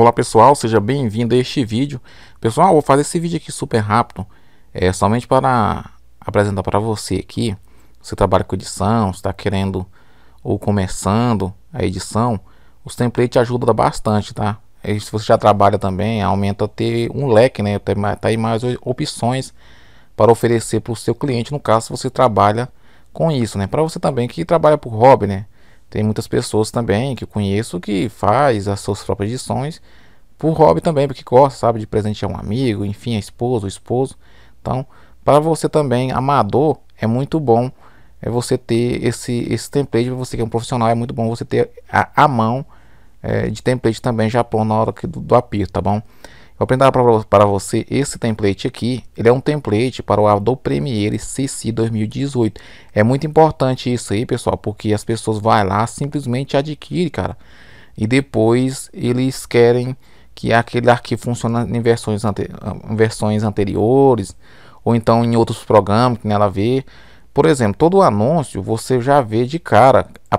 Olá pessoal, seja bem-vindo a este vídeo. Pessoal, vou fazer esse vídeo aqui super rápido, é somente para apresentar para você aqui. Você trabalha com edição, está querendo ou começando a edição, os templates ajudam bastante, tá? E se você já trabalha também, aumenta ter um leque, né? Tá aí mais opções para oferecer para o seu cliente, no caso, se você trabalha com isso, né? Para você também que trabalha por hobby, né? Tem muitas pessoas também que eu conheço que faz as suas próprias edições por hobby também, porque gosta, sabe, de presentear um amigo, enfim, a esposa, o esposo. Então, para você também, amador, é muito bom é você ter esse, esse template, você que é um profissional, é muito bom você ter a, a mão é, de template também já pronto na hora do, do apito, tá bom? Vou apresentar para você esse template aqui. Ele é um template para o Adobe Premiere CC 2018. É muito importante isso aí, pessoal, porque as pessoas vão lá, simplesmente adquirem, cara. E depois eles querem que aquele arquivo funcione em versões, em versões anteriores, ou então em outros programas que nela vê. Por exemplo, todo anúncio você já vê de cara a,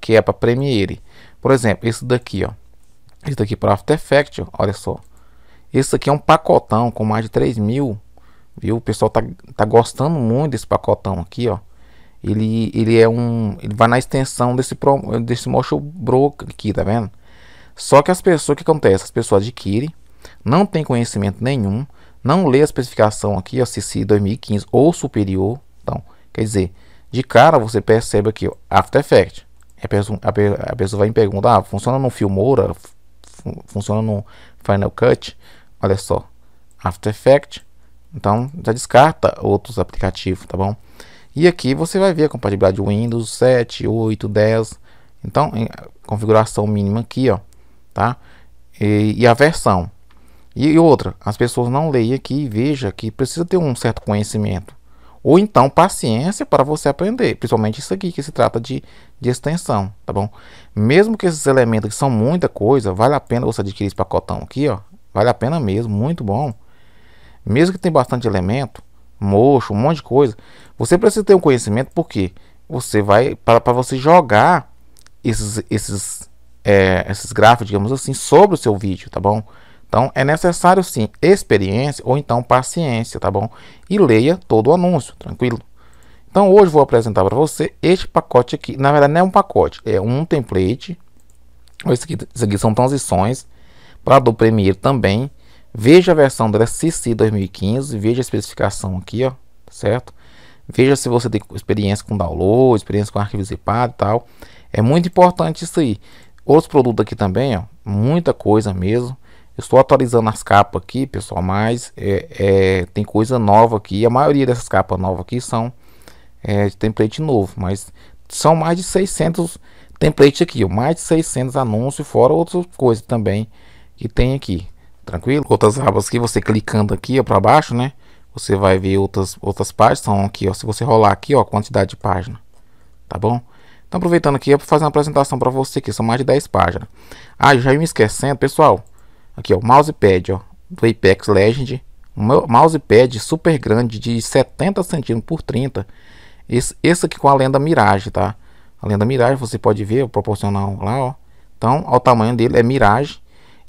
que é para Premiere. Por exemplo, esse daqui, ó. Esse daqui para After Effects, olha só. Esse aqui é um pacotão com mais de 3 mil. Viu? O pessoal tá, tá gostando muito desse pacotão aqui, ó. Ele, ele é um. Ele vai na extensão desse, pro, desse Motion Broker aqui, tá vendo? Só que as pessoas, o que acontece? As pessoas adquirem, não tem conhecimento nenhum, não lê a especificação aqui, ó, CC 2015 ou superior. Então, quer dizer, de cara você percebe aqui, ó, After Effects. A pessoa, a, pessoa vai me perguntar, ah, funciona no Filmora? Funciona no Final Cut? olha só, After Effects. Então já descarta outros aplicativos, tá bom? E aqui você vai ver a compatibilidade Windows 7, 8, 10. Então, configuração mínima aqui, ó, tá? E, e a versão. E, e outra, as pessoas não leem aqui e vejam que precisa ter um certo conhecimento. Ou então paciência para você aprender, principalmente isso aqui que se trata de, de extensão, tá bom? Mesmo que esses elementos que são muita coisa, vale a pena você adquirir esse pacotão aqui, ó, Vale a pena mesmo, muito bom. Mesmo que tem bastante elemento, mocho, um monte de coisa, você precisa ter um conhecimento porque você vai para você jogar esses esses é, esses gráficos, digamos assim, sobre o seu vídeo, tá bom? Então é necessário sim experiência ou então paciência, tá bom? E leia todo o anúncio, tranquilo. Então hoje vou apresentar para você este pacote aqui. Na verdade não é um pacote, é um template. Esse aqui, esse aqui são transições para do Premiere também. Veja a versão do CC 2015, veja a especificação aqui, ó, certo? Veja se você tem experiência com download, experiência com arquivo zipado e tal. É muito importante isso aí. Outros produtos aqui também, ó, muita coisa mesmo. Eu estou atualizando as capas aqui, pessoal, mas é, é, tem coisa nova aqui. A maioria dessas capas novas aqui são é, de template novo, mas são mais de 600 templates aqui, ó, mais de 600 anúncios, fora outras coisas também que tem aqui, tranquilo? Outras abas que você clicando aqui para baixo, né? Você vai ver outras outras páginas, são então, aqui, ó, se você rolar aqui, ó, quantidade de página. Tá bom? Então aproveitando aqui para fazer uma apresentação para você aqui, são mais de 10 páginas. Ah, já ia me esquecendo, pessoal. Aqui, ó, mousepad, ó, do Apex Legend, um mousepad super grande de 70 centímetros por 30. Esse, esse aqui com a lenda Mirage, tá? A lenda Mirage, você pode ver, o proporcional lá, ó. Então, ao tamanho dele é Mirage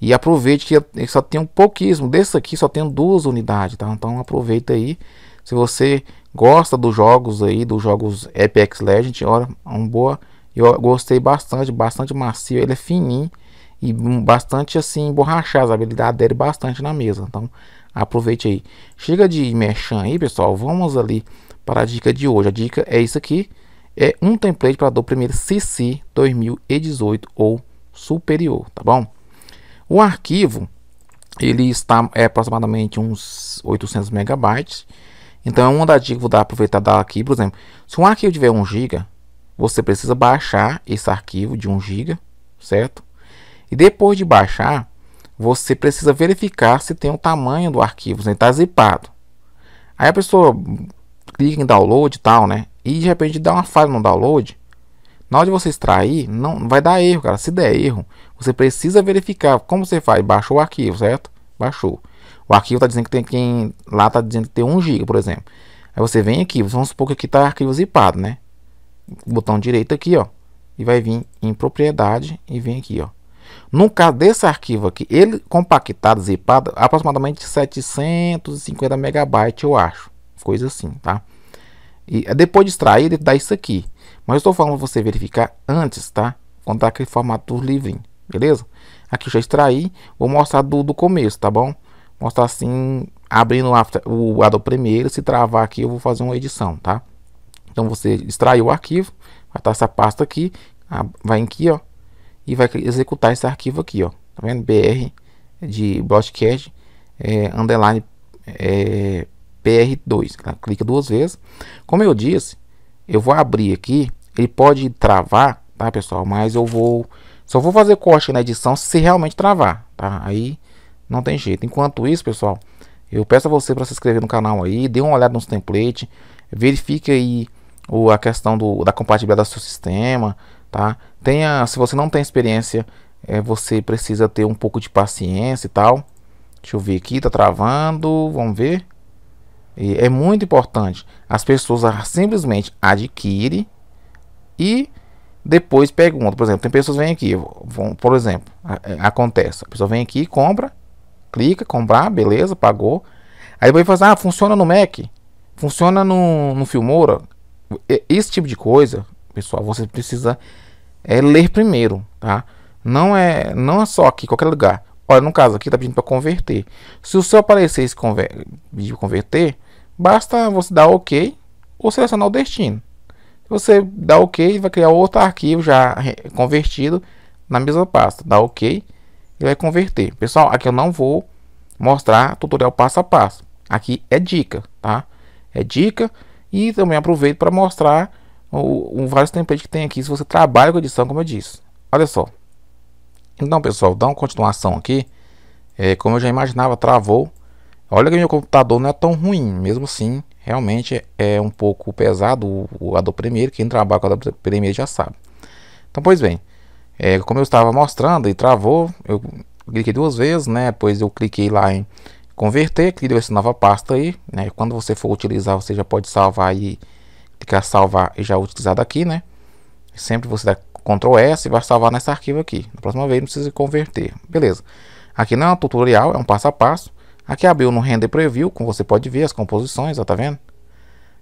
e aproveite que só tem um pouquíssimo. Desse aqui só tem duas unidades, tá? Então aproveita aí. Se você gosta dos jogos aí, dos jogos Apex Legends, olha, é um boa. Eu gostei bastante, bastante macio. Ele é fininho e bastante assim borrachado. A habilidade dele é bastante na mesa. Então aproveite aí. Chega de mexer aí, pessoal. Vamos ali para a dica de hoje. A dica é isso aqui. É um template para do primeiro CC 2018 ou superior, tá bom? O arquivo ele está é aproximadamente uns 800 megabytes. Então, uma das dicas vou dar aproveitar dar aqui, por exemplo, se um arquivo tiver 1 GB, você precisa baixar esse arquivo de 1 GB, certo? E depois de baixar, você precisa verificar se tem o tamanho do arquivo, se está zipado. Aí a pessoa clica em download e tal, né? E de repente dá uma falha no download. Na hora de você extrair, não vai dar erro, cara. Se der erro, você precisa verificar como você faz. Baixou o arquivo, certo? Baixou. O arquivo está dizendo que tem quem lá está dizendo que tem 1 GB, por exemplo. Aí você vem aqui, vamos supor que aqui está arquivo zipado, né? Botão direito aqui, ó, e vai vir em propriedade e vem aqui, ó. No caso desse arquivo aqui, ele compactado, zipado, aproximadamente 750 megabytes, eu acho. Coisa assim, tá? E é depois de extrair, ele dá isso aqui. Mas eu estou falando para você verificar antes, tá? Quando está aquele formato do livrinho beleza? Aqui já extraí, vou mostrar do, do começo, tá bom? Mostrar assim, abrindo o, after, o Adobe Premiere, se travar aqui eu vou fazer uma edição, tá? Então você extraiu o arquivo, vai estar essa pasta aqui, vai aqui, ó, e vai executar esse arquivo aqui, ó, tá vendo? BR de broadcast, é, underline, é, PR2, clica duas vezes. Como eu disse, eu vou abrir aqui, ele pode travar, tá pessoal, mas eu vou só vou fazer corte na edição se realmente travar, tá? Aí não tem jeito. Enquanto isso, pessoal, eu peço a você para se inscrever no canal aí, dê uma olhada nos templates, verifique aí o, a questão do, da compatibilidade do seu sistema, tá? Tenha, se você não tem experiência, é, você precisa ter um pouco de paciência e tal. Deixa eu ver aqui, tá travando, vamos ver. E é muito importante. As pessoas simplesmente adquirem e depois pergunta. Por exemplo, tem pessoas que vêm aqui, vão, por exemplo, é, acontece, a pessoa vem aqui, compra, clica, comprar, beleza, pagou. Aí vai fazer, ah, funciona no Mac, funciona no, no Filmora. Esse tipo de coisa, pessoal, você precisa é, ler primeiro, tá? Não é, não é só aqui, qualquer lugar. Olha, no caso aqui tá pedindo para converter. Se o seu aparecer esse conver... converter, basta você dar OK ou selecionar o destino. Você dá OK e vai criar outro arquivo já convertido na mesma pasta. Dá OK e vai converter. Pessoal, aqui eu não vou mostrar tutorial passo a passo. Aqui é dica, tá? É dica e também aproveito para mostrar o, o, vários templates que tem aqui se você trabalha com edição, como eu disse. Olha só. Então, pessoal, dá uma continuação aqui. É, como eu já imaginava, travou. Olha que meu computador não é tão ruim, mesmo assim realmente é um pouco pesado o Adobe Premiere, quem trabalha com o Adobe Premiere já sabe. Então, pois bem, é, como eu estava mostrando e travou, eu cliquei duas vezes, né? Depois eu cliquei lá em converter, que deu essa nova pasta aí, né? Quando você for utilizar, você já pode salvar e clicar salvar e já utilizar daqui, né? Sempre você dá Ctrl S e vai salvar nesse arquivo aqui. Na próxima vez não precisa converter. Beleza. Aqui não é um tutorial, é um passo a passo. Aqui abriu no Render Preview, como você pode ver, as composições, ó, tá vendo?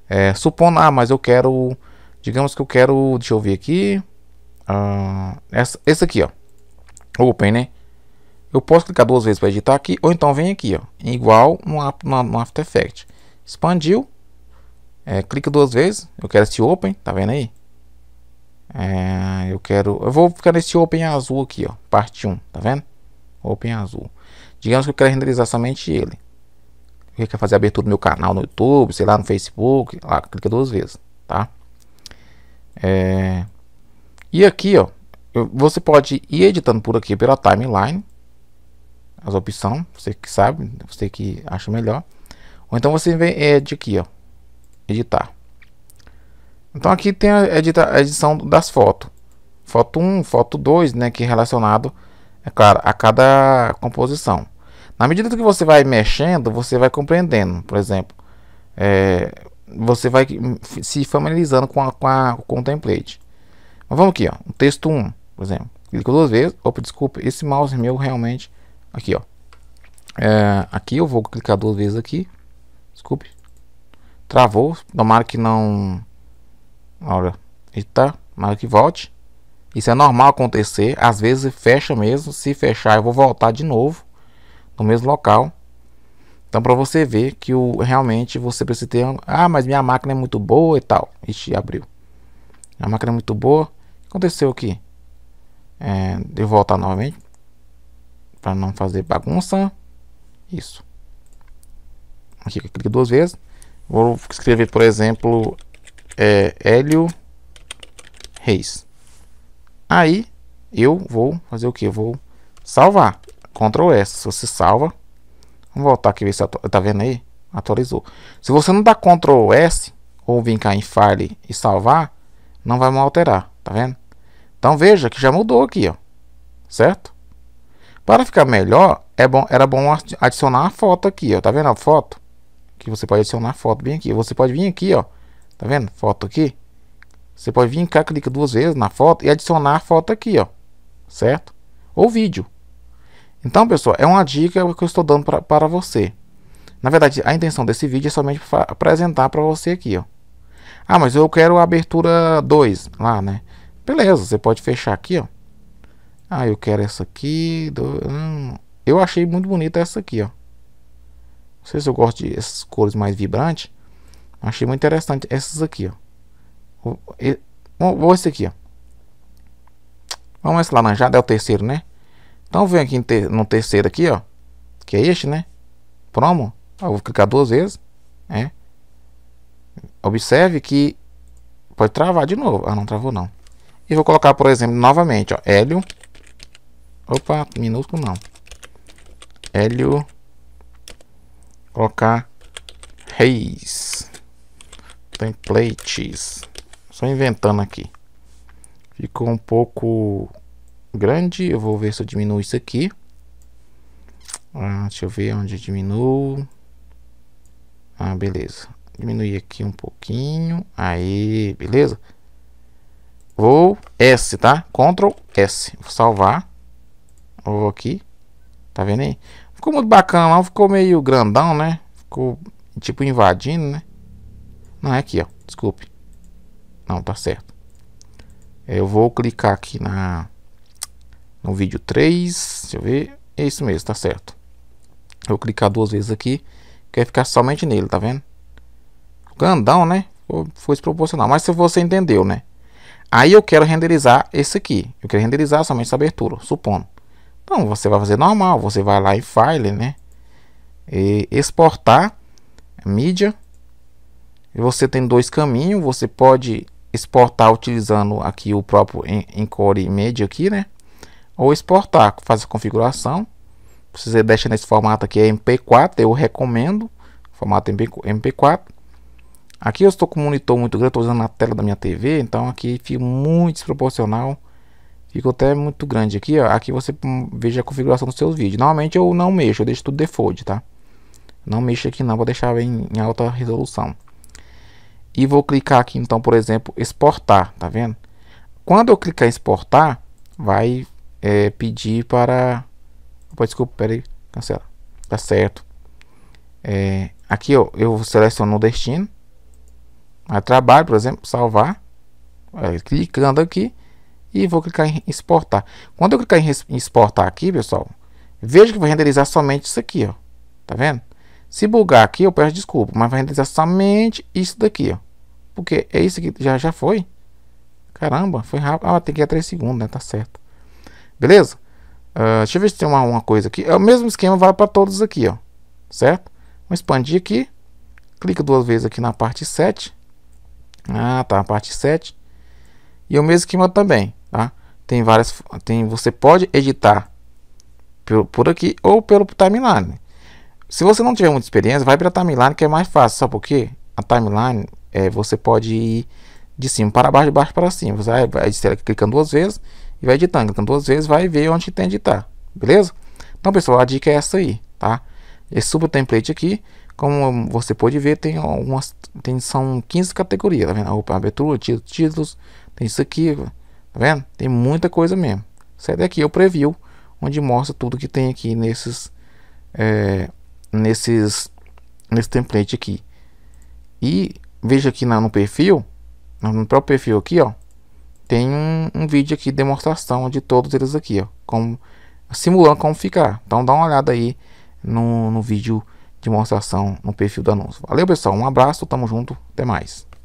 É, supondo, ah, mas eu quero, digamos que eu quero, deixa eu ver aqui, uh, essa, esse aqui, ó, Open, né? Eu posso clicar duas vezes para editar aqui, ou então vem aqui, ó, igual no, no After Effects. Expandiu, é, clica duas vezes, eu quero esse Open, tá vendo aí? É, eu quero, eu vou ficar nesse Open azul aqui, ó, parte 1, tá vendo? Open azul. Digamos que eu quero renderizar somente ele. Eu quero fazer a abertura do meu canal no YouTube, sei lá, no Facebook, lá, clica duas vezes, tá? É... E aqui, ó, você pode ir editando por aqui pela timeline, as opções, você que sabe, você que acha melhor. Ou então você vem é, de aqui, ó, editar. Então aqui tem a, edita, a edição das fotos. Foto 1, foto 2, né, que é relacionado é claro, a cada composição. Na medida que você vai mexendo, você vai compreendendo. Por exemplo, é, você vai se familiarizando com, a, com, a, com o template. Mas vamos aqui, ó, o texto 1, por exemplo. Clico duas vezes. Opa, desculpa, esse mouse meu realmente. Aqui, ó. É, aqui eu vou clicar duas vezes aqui. Desculpe. Travou. Tomara que não. Olha. Eita. Tomara que volte. Isso é normal acontecer, às vezes fecha mesmo, se fechar eu vou voltar de novo no mesmo local. Então para você ver que o, realmente você precisa ter, ah, mas minha máquina é muito boa e tal. Ixi, abriu. A máquina é muito boa. O que aconteceu aqui? É, eu voltar novamente para não fazer bagunça. Isso. Aqui eu clico duas vezes. Vou escrever, por exemplo, é, Hélio Reis. Aí eu vou fazer o que? Vou salvar. Ctrl S. Você salva. Vamos voltar aqui ver se atu... tá vendo aí? Atualizou. Se você não dá Ctrl S ou vir cá em File e salvar, não vai alterar, tá vendo? Então veja que já mudou aqui, ó. Certo? Para ficar melhor, é bom, era bom adicionar a foto aqui, ó. Tá vendo a foto? Que você pode adicionar a foto bem aqui. Você pode vir aqui, ó. Tá vendo? Foto aqui. Você pode vir cá, clica duas vezes na foto e adicionar a foto aqui, ó. Certo? Ou vídeo. Então, pessoal, é uma dica que eu estou dando pra, para você. Na verdade, a intenção desse vídeo é somente apresentar para você aqui, ó. Ah, mas eu quero a abertura 2 lá, né? Beleza, você pode fechar aqui, ó. Ah, eu quero essa aqui. Do... Hum, eu achei muito bonita essa aqui, ó. Não sei se eu gosto dessas essas cores mais vibrantes. Achei muito interessante essas aqui, ó. Vou esse aqui, ó. Vamos esse laranjado, é o terceiro, né? Então vem aqui no terceiro aqui, ó. Que é este, né? Promo. Ah, eu vou clicar duas vezes. Né? Observe que pode travar de novo. Ah, não travou não. E vou colocar, por exemplo, novamente, ó. Hélio. Opa, minúsculo não. Hélio. Colocar Reis. Templates. Só inventando aqui. Ficou um pouco grande. Eu vou ver se eu diminuo isso aqui. Ah, deixa eu ver onde eu diminuo. Ah, beleza. Diminuir aqui um pouquinho. Aí, beleza? Vou S, tá? Ctrl S. Vou salvar. Vou aqui. Tá vendo aí? Ficou muito bacana não. Ficou meio grandão, né? Ficou tipo invadindo, né? Não, é aqui, ó. Desculpe. Não, tá certo. Eu vou clicar aqui na no vídeo 3, deixa eu ver. É isso mesmo, tá certo. Eu vou clicar duas vezes aqui, quer ficar somente nele, tá vendo? Grandão, né? Foi desproporcional, mas se você entendeu, né? Aí eu quero renderizar esse aqui. Eu quero renderizar somente essa abertura, supondo. Então você vai fazer normal, você vai lá em File, né? E exportar mídia. E você tem dois caminhos, você pode exportar utilizando aqui o próprio Encore Media aqui, né? Ou exportar, faz a configuração. Você deixa nesse formato aqui é MP4, eu recomendo formato MP4. Aqui eu estou com um monitor muito grande, estou usando a tela da minha TV, então aqui fica muito desproporcional. fica até muito grande aqui, ó. Aqui você veja a configuração dos seus vídeos. Normalmente eu não mexo, eu deixo tudo default, tá? Não mexo aqui não, vou deixar em, em alta resolução e vou clicar aqui então, por exemplo, exportar, tá vendo? Quando eu clicar em exportar, vai é, pedir para... desculpa, peraí, cancela, tá certo. É, aqui ó, eu seleciono o destino, a trabalho, por exemplo, salvar, é, clicando aqui e vou clicar em exportar. Quando eu clicar em exportar aqui, pessoal, veja que vai renderizar somente isso aqui, ó, tá vendo? Se bugar aqui, eu peço desculpa, mas vai renderizar somente isso daqui, ó. Porque é isso que já, já foi. Caramba, foi rápido. Ah, tem que ir a 3 segundos, né? Tá certo. Beleza? Uh, deixa eu ver se tem uma, uma coisa aqui. É o mesmo esquema, vale para todos aqui, ó. Certo? Vou expandir aqui. Clica duas vezes aqui na parte 7. Ah, tá. Parte 7. E é o mesmo esquema também, tá? Tem várias... Tem, você pode editar por, por aqui ou pelo timeline. Se você não tiver muita experiência, vai para a timeline que é mais fácil. Sabe por quê? A timeline é, você pode ir de cima para baixo, de baixo para cima. Você vai, vai clicando duas vezes e vai editando. Clicando duas vezes, vai ver onde tem editar. Beleza? Então, pessoal, a dica é essa aí, tá? Esse super template aqui, como você pode ver, tem algumas, tem, são 15 categorias, tá vendo? Opa, abertura, títulos, tem isso aqui, tá vendo? Tem muita coisa mesmo. Sai daqui, o preview, onde mostra tudo que tem aqui nesses, é, nesses, nesse template aqui. E veja aqui no perfil, no próprio perfil aqui, ó, tem um, um vídeo aqui de demonstração de todos eles aqui, ó, como, simulando como ficar. Então dá uma olhada aí no, no vídeo de demonstração no perfil do anúncio. Valeu, pessoal. Um abraço, tamo junto, até mais.